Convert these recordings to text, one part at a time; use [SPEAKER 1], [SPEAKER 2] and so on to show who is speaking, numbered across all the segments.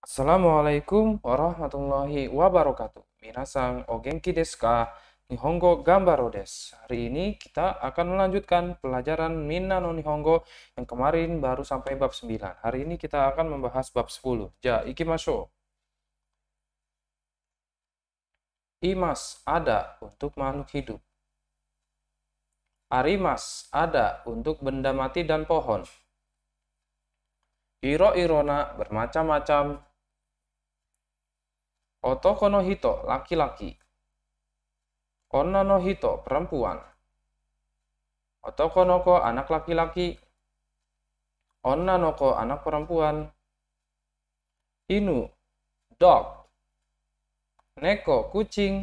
[SPEAKER 1] Assalamualaikum warahmatullahi wabarakatuh. Minasang o genki desu ka? Nihongo Gambaro desu. Hari ini kita akan melanjutkan pelajaran Minna no Nihongo yang kemarin baru sampai bab 9. Hari ini kita akan membahas bab 10. Ja, ikimashou. Imas ada untuk makhluk hidup. Arimas ada untuk benda mati dan pohon. Iro-irona bermacam-macam Otoko no hito, laki-laki. Onna no hito, perempuan. Otoko ko anak laki-laki. Onna no ko anak perempuan. Inu, dog. Neko, kucing.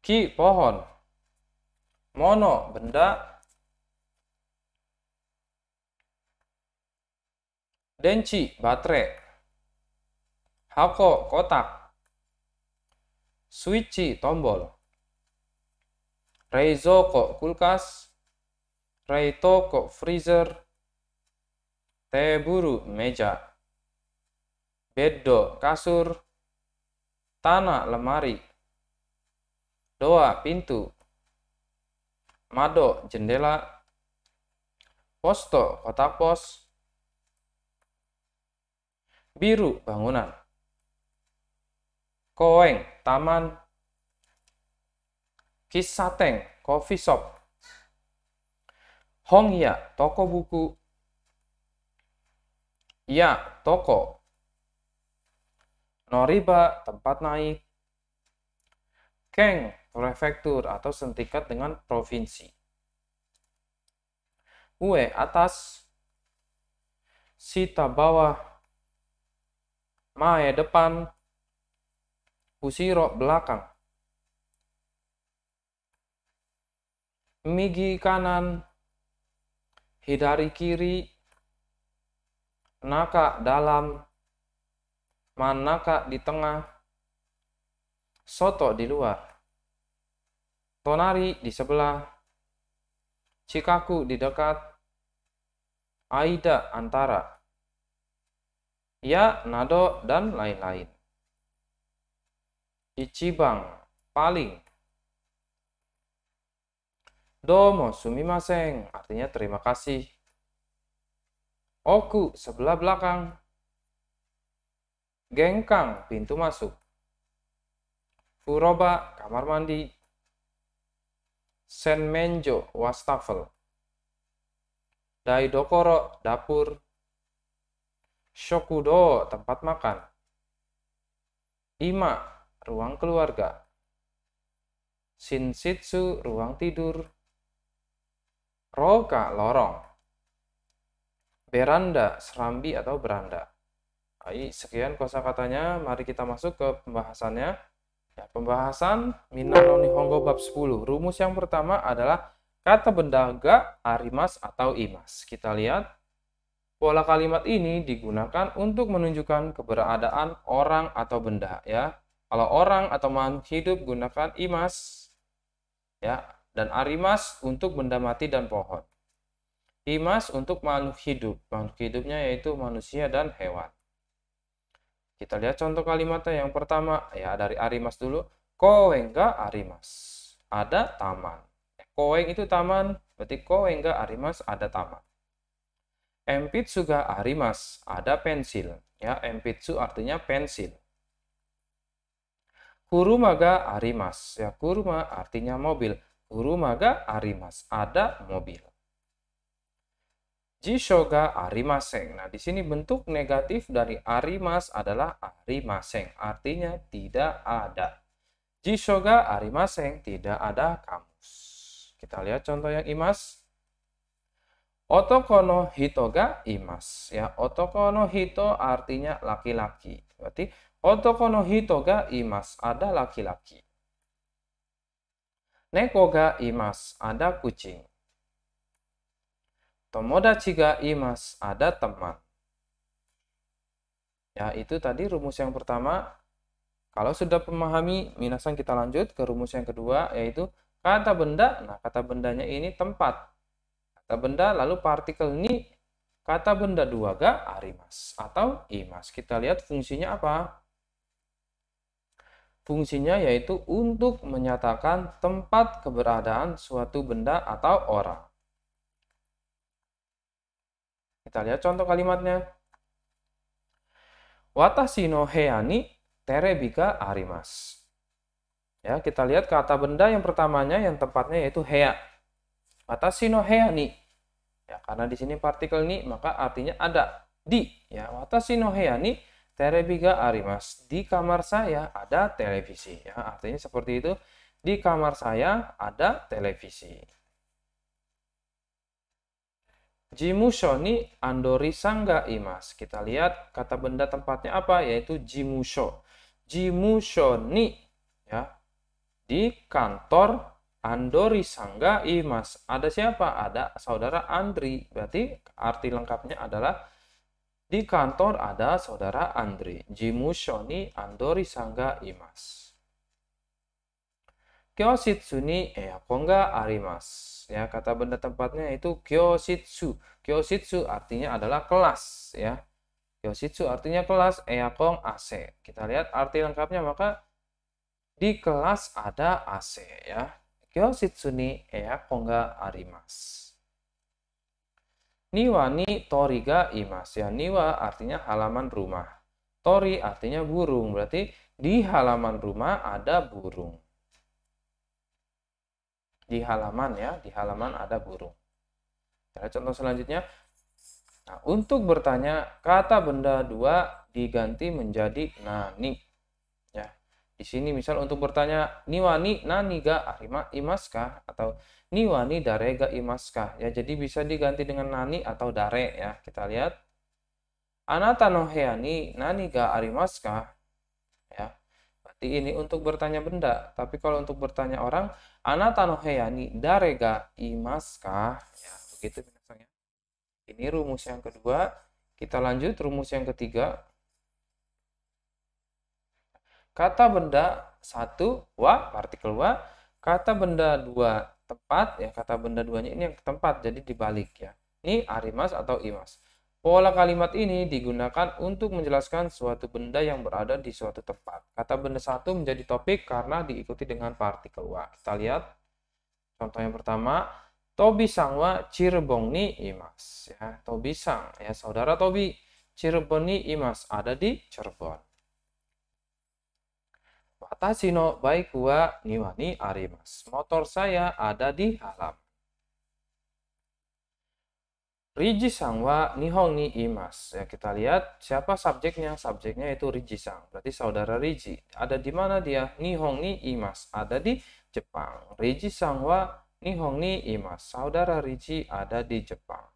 [SPEAKER 1] Ki, pohon. Mono, benda. Denci, baterai. Hako kotak. Switchi tombol. Reizo kok kulkas. reitoko freezer. Teburu meja. Beddo kasur. Tanah lemari. Doa pintu. Mado jendela. Posto kotak pos. Biru bangunan koeng, taman, kisateng, coffee shop, hongya, toko buku, ya, toko, noriba, tempat naik, keng, prefektur atau sentikat dengan provinsi. Ue, atas, sita, bawah, mae, depan, Usiro belakang. Migi kanan, Hidari kiri, Naka dalam, Manaka di tengah, Soto di luar, Tonari di sebelah, Cikaku di dekat, Aida antara, Ya, Nado, dan lain-lain. Ichibang, paling. Domo sumimasen artinya terima kasih. Oku, sebelah belakang. Gengkang, pintu masuk. Furoba, kamar mandi. Senmenjo, wastafel. Daidokoro, dapur. Shokudo, tempat makan. Ima, ruang keluarga. shinsitsu ruang tidur. Roka, lorong. Beranda, serambi atau beranda. Baik, sekian kosa katanya. Mari kita masuk ke pembahasannya. Ya, pembahasan mina no Nihongo bab 10. Rumus yang pertama adalah kata benda ga, arimas atau imas. Kita lihat pola kalimat ini digunakan untuk menunjukkan keberadaan orang atau benda ya. Kalau orang atau makhluk hidup gunakan imas ya dan arimas untuk benda mati dan pohon. Imas untuk makhluk hidup. Makhluk hidupnya yaitu manusia dan hewan. Kita lihat contoh kalimatnya yang pertama ya dari arimas dulu. Koengga arimas. Ada taman. Eh, koeng itu taman, berarti koengga arimas ada taman. Empit suga arimas, ada pensil. Ya, empit su artinya pensil. Kurumaga arimas. Ya, kuruma artinya mobil. Kurumaga arimas. Ada mobil. Jishoga arimaseng. Nah, di sini bentuk negatif dari arimas adalah arimaseng. Artinya tidak ada. Jishoga arimaseng. Tidak ada kamus. Kita lihat contoh yang imas. Otokono hitoga imas. Ya, otokono hito artinya laki-laki. Berarti imas ada laki laki Neko ga imas imas ada kucing. ada teman. Ya itu tadi rumus yang pertama. Kalau sudah memahami, minasan kita lanjut ke rumus yang kedua, yaitu kata benda. Nah, kata bendanya ini tempat. Kata benda, lalu partikel ini kata benda dua ga arimas atau imas. Kita lihat fungsinya apa. Fungsinya yaitu untuk menyatakan tempat keberadaan suatu benda atau orang. Kita lihat contoh kalimatnya. Watashi no heani terebika arimas. Ya, kita lihat kata benda yang pertamanya yang tempatnya yaitu hea. Watashi no heani. Ya, karena di sini partikel ni maka artinya ada di. Ya, watashi no heani terebiga arimas. Di kamar saya ada televisi. Ya, artinya seperti itu. Di kamar saya ada televisi. Jimusho ni andori sangga imas. Kita lihat kata benda tempatnya apa, yaitu jimusho. Jimusho ya di kantor Andori Sangga Imas. Ada siapa? Ada saudara Andri. Berarti arti lengkapnya adalah di kantor ada saudara Andri, Jimu Shoni Andori Sangga Imas. Kyoshitsuni eakonga eh, arimas. Ya, kata benda tempatnya itu kyoshitsu. Kyoshitsu artinya adalah kelas, ya. Kyoshitsu artinya kelas, eakong AC. Kita lihat arti lengkapnya, maka di kelas ada AC, ya. Kyoshitsuni eakonga arimas. Niwani ni toriga imas. Ya, niwa artinya halaman rumah. Tori artinya burung. Berarti di halaman rumah ada burung. Di halaman ya, di halaman ada burung. Ya, contoh selanjutnya. Nah, untuk bertanya, kata benda dua diganti menjadi nani. Ya. Di sini misal untuk bertanya, niwani nani ga arima imaskah? Atau niwani dare ga imaska ya jadi bisa diganti dengan nani atau dare ya kita lihat anata no heani nani ga arimaska ya berarti ini untuk bertanya benda tapi kalau untuk bertanya orang anata no heani dare ga imaska ya begitu misalnya ini rumus yang kedua kita lanjut rumus yang ketiga kata benda satu wa partikel wa kata benda dua tempat ya kata benda duanya ini yang tempat jadi dibalik ya ini arimas atau imas pola kalimat ini digunakan untuk menjelaskan suatu benda yang berada di suatu tempat kata benda satu menjadi topik karena diikuti dengan partikel wa kita lihat contoh yang pertama Tobi Sangwa Cirebon ni imas ya Tobi Sang ya saudara Tobi Cirebon ni imas ada di Cirebon Watashi no baiku wa niwani arimas. Motor saya ada di halaman. Riji sang wa nihong ni imas. Ya kita lihat siapa subjeknya. Subjeknya itu Riji sang. Berarti saudara Riji. Ada di mana dia? Nihong ni imas. Ada di Jepang. Riji sang wa nihong ni imas. Saudara Riji ada di Jepang.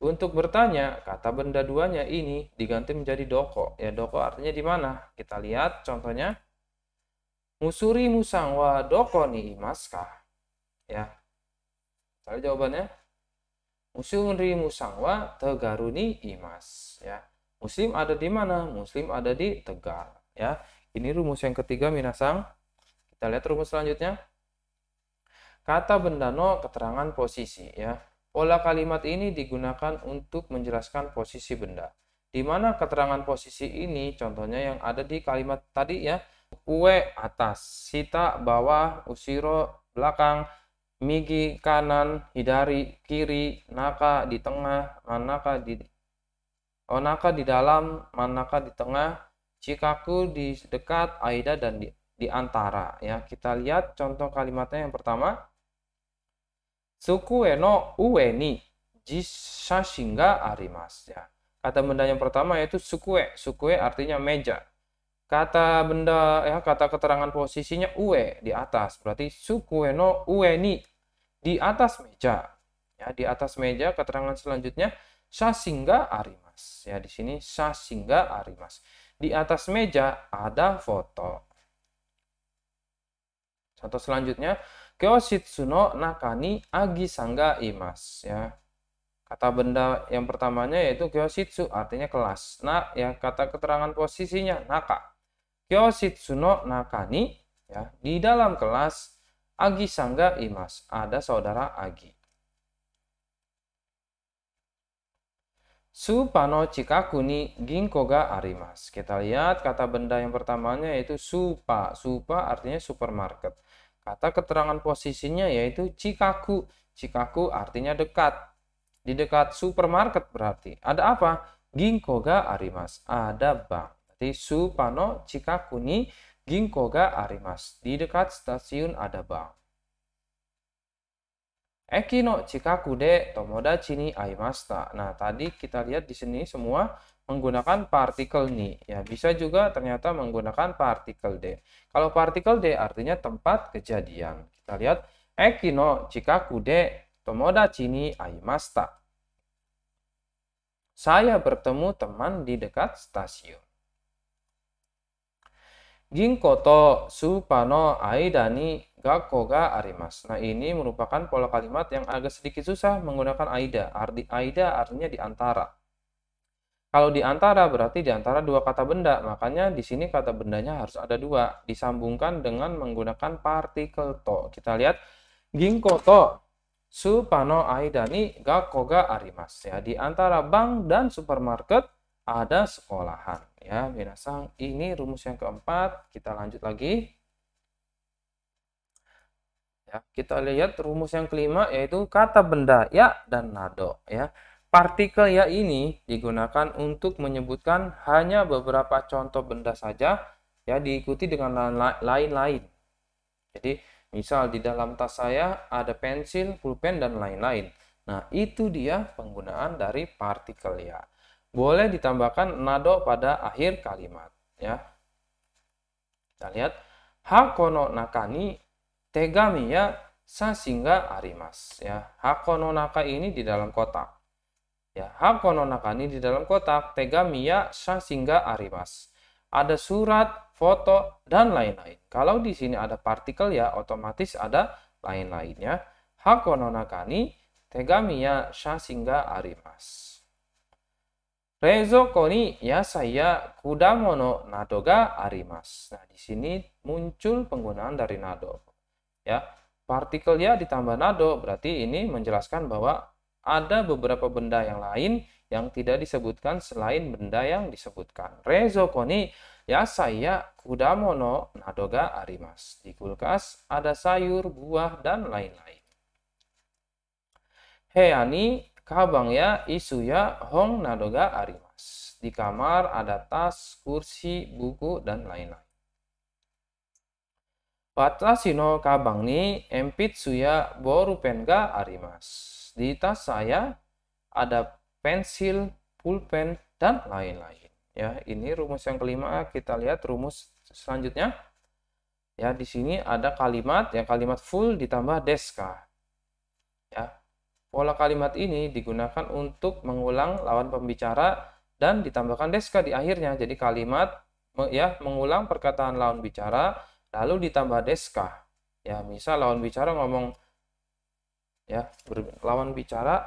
[SPEAKER 1] Untuk bertanya, kata benda duanya ini diganti menjadi doko. Ya, doko artinya di mana? Kita lihat contohnya. Musuri musang wa doko ni imaska. Ya. Kalau jawabannya. Musuri musang wa tegaruni imas. Ya. Muslim ada di mana? Muslim ada di Tegar. Ya. Ini rumus yang ketiga, Minasang. Kita lihat rumus selanjutnya. Kata benda no, keterangan posisi. Ya Pola kalimat ini digunakan untuk menjelaskan posisi benda. Di mana keterangan posisi ini contohnya yang ada di kalimat tadi ya. Kue atas, sita bawah, usiro belakang, migi kanan, hidari kiri, naka di tengah, manaka di onaka di dalam, manaka di tengah, cikaku di dekat, aida dan di, di antara ya. Kita lihat contoh kalimatnya yang pertama suku ueni no ue ni Ya. Kata benda yang pertama yaitu sukue. Sukue artinya meja. Kata benda ya kata keterangan posisinya ue di atas. Berarti sukue no ue di atas meja. Ya, di atas meja keterangan selanjutnya sasingga arimas. Ya, di sini sasingga arimas. Di atas meja ada foto. Contoh selanjutnya, no nakani agi sangga imas ya. Kata benda yang pertamanya yaitu kyoshitsu artinya kelas. Nah, ya kata keterangan posisinya naka. no nakani ya di dalam kelas agi sangga imas ada saudara agi. Supano chikaku ni ginko ga arimas. Kita lihat kata benda yang pertamanya yaitu supa. Supa artinya supermarket. Kata keterangan posisinya yaitu Chicago. Chicago artinya dekat. Di dekat supermarket berarti. Ada apa? Ginkgo ga arimas. Ada bank. Berarti supano Chicago ni ginkgo ga arimas. Di dekat stasiun ada bank. Eki no Chicago de tomodachi ni aimasta Nah, tadi kita lihat di sini semua menggunakan partikel ni ya bisa juga ternyata menggunakan partikel d kalau partikel d artinya tempat kejadian kita lihat ekino no chikaku de tomodachi ni aimasta saya bertemu teman di dekat stasiun Ginko supano aidani aida gakko ga arimas. Nah, ini merupakan pola kalimat yang agak sedikit susah menggunakan aida. Arti aida artinya diantara antara. Kalau di antara berarti di antara dua kata benda, makanya di sini kata bendanya harus ada dua, disambungkan dengan menggunakan partikel to. Kita lihat ginkgo to supano aidani koga arimas ya. Di antara bank dan supermarket ada sekolahan ya. Minasang, ini rumus yang keempat. Kita lanjut lagi. Ya, kita lihat rumus yang kelima yaitu kata benda ya dan nado ya. Partikel ya ini digunakan untuk menyebutkan hanya beberapa contoh benda saja ya diikuti dengan lain-lain. Jadi misal di dalam tas saya ada pensil, pulpen dan lain-lain. Nah, itu dia penggunaan dari partikel ya. Boleh ditambahkan nado pada akhir kalimat ya. Kita lihat hakono nakani tegami ya sasinga arimas ya. Hakono naka ini di dalam kotak ya hakono di dalam kotak tegamiya sehingga arimas ada surat foto dan lain-lain kalau di sini ada partikel ya otomatis ada lain-lainnya Hakononakani nakani tegamiya sehingga arimas Rezoko ni ya saya kudamono nado ga arimas. Nah, di sini muncul penggunaan dari nado. Ya, partikel ya ditambah nado berarti ini menjelaskan bahwa ada beberapa benda yang lain yang tidak disebutkan selain benda yang disebutkan. Rezo koni ya saya kudamono nadoga arimas. Di kulkas ada sayur, buah, dan lain-lain. Heani kabang ya isu ya hong nadoga arimas. Di kamar ada tas, kursi, buku, dan lain-lain. Patrasino kabang ni empit suya boru penga arimas di tas saya ada pensil, pulpen, dan lain-lain. Ya, ini rumus yang kelima. Kita lihat rumus selanjutnya. Ya, di sini ada kalimat, yang kalimat full ditambah deska. Ya. Pola kalimat ini digunakan untuk mengulang lawan pembicara dan ditambahkan deska di akhirnya. Jadi kalimat ya mengulang perkataan lawan bicara lalu ditambah deska. Ya, misal lawan bicara ngomong ya lawan bicara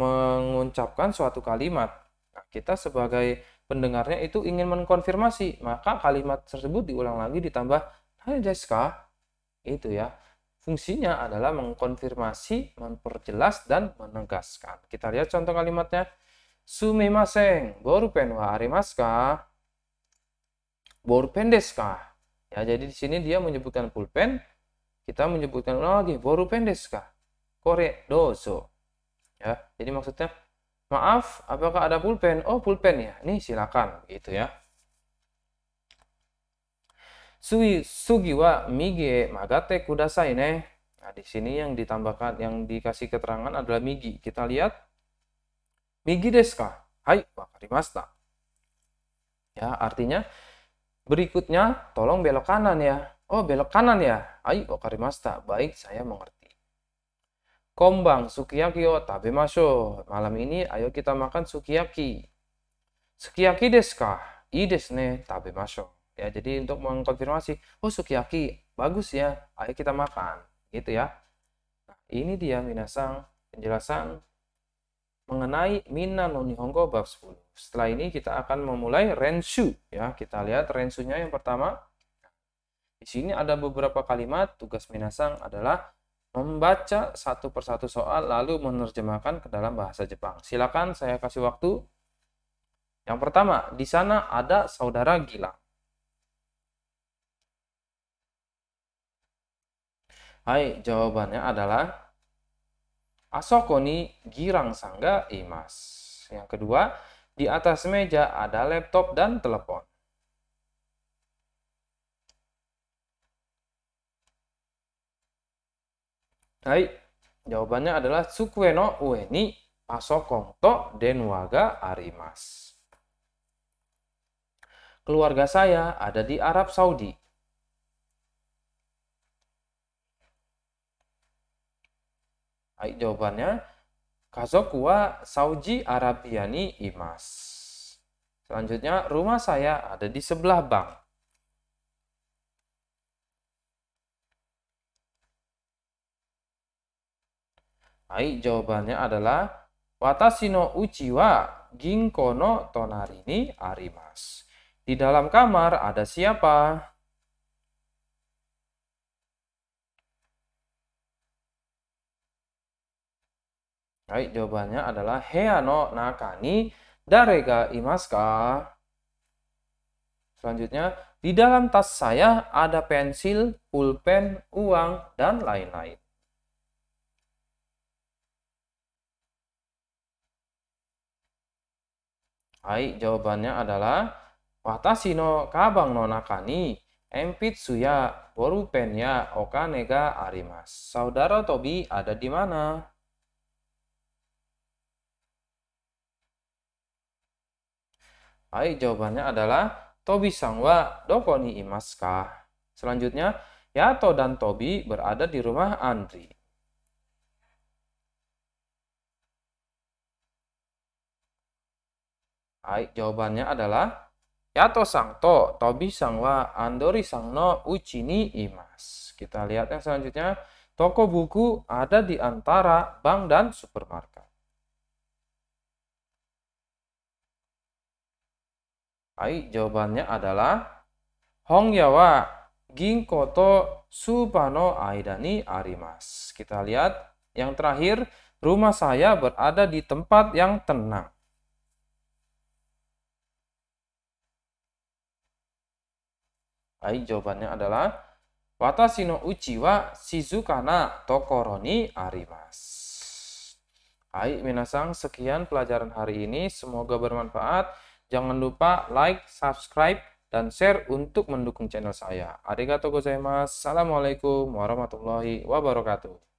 [SPEAKER 1] mengucapkan suatu kalimat nah, kita sebagai pendengarnya itu ingin mengkonfirmasi maka kalimat tersebut diulang lagi ditambah hai deska itu ya fungsinya adalah mengkonfirmasi memperjelas dan menegaskan kita lihat contoh kalimatnya sumimaseng borupen wa arimaska borupen deska ya jadi di sini dia menyebutkan pulpen kita menyebutkan ulang lagi borupen pendeska. Korek doso, Ya, jadi maksudnya maaf, apakah ada pulpen? Oh, pulpen ya. Nih silakan gitu ya. sugi wa mige magate kudasai ne. Nah, di sini yang ditambahkan yang dikasih keterangan adalah migi. Kita lihat migi deska Hai, Wakarimasta. Ya, artinya berikutnya tolong belok kanan ya. Oh, belok kanan ya. Hai, Wakarimasta. Baik, saya mengerti. Kombang sukiyaki o tabemashou. Malam ini ayo kita makan sukiyaki. Sukiyaki desu ka? I desu ne tabemashou. Ya, jadi untuk mengkonfirmasi, oh sukiyaki, bagus ya, ayo kita makan. Gitu ya. Nah, ini dia minasang penjelasan mengenai Mina no Nihongo bab 10. Setelah ini kita akan memulai renshu ya. Kita lihat rensunya yang pertama. Di sini ada beberapa kalimat tugas minasang adalah membaca satu persatu soal lalu menerjemahkan ke dalam bahasa Jepang. Silakan saya kasih waktu. Yang pertama, di sana ada saudara gila. Hai, jawabannya adalah Asokoni ni girang sangga imas. Yang kedua, di atas meja ada laptop dan telepon. Hai, jawabannya adalah tsukue no ueni pasokong to den waga arimas. Keluarga saya ada di Arab Saudi. Hai, jawabannya kazoku wa Saudi Arabiani imas. Selanjutnya, rumah saya ada di sebelah bank. Baik, jawabannya adalah Watashi no uchi wa ginko no tonari ni arimas. Di dalam kamar ada siapa? Baik, jawabannya adalah hea no nakani darega imasu ka? Selanjutnya, di dalam tas saya ada pensil, pulpen, uang, dan lain-lain. Hai, jawabannya adalah Watashi no kabang no nakani ya borupen ya okane ga arimas. Saudara Tobi ada di mana? Hai, jawabannya adalah Tobi sangwa doko ni ka? Selanjutnya, Yato dan Tobi berada di rumah Andri. Ai, jawabannya adalah Yato sang to, tobi sang wa, andori sang no, uci ni imas. Kita lihat yang selanjutnya. Toko buku ada di antara bank dan supermarket. Ai, jawabannya adalah Hong wa ginko to supano aidani arimas. Kita lihat yang terakhir, rumah saya berada di tempat yang tenang. Baik, jawabannya adalah Watashi no uchi wa shizuka na tokoro ni arimasu. Hai minasang, sekian pelajaran hari ini. Semoga bermanfaat. Jangan lupa like, subscribe, dan share untuk mendukung channel saya. Arigatou gozaimasu. Assalamualaikum warahmatullahi wabarakatuh.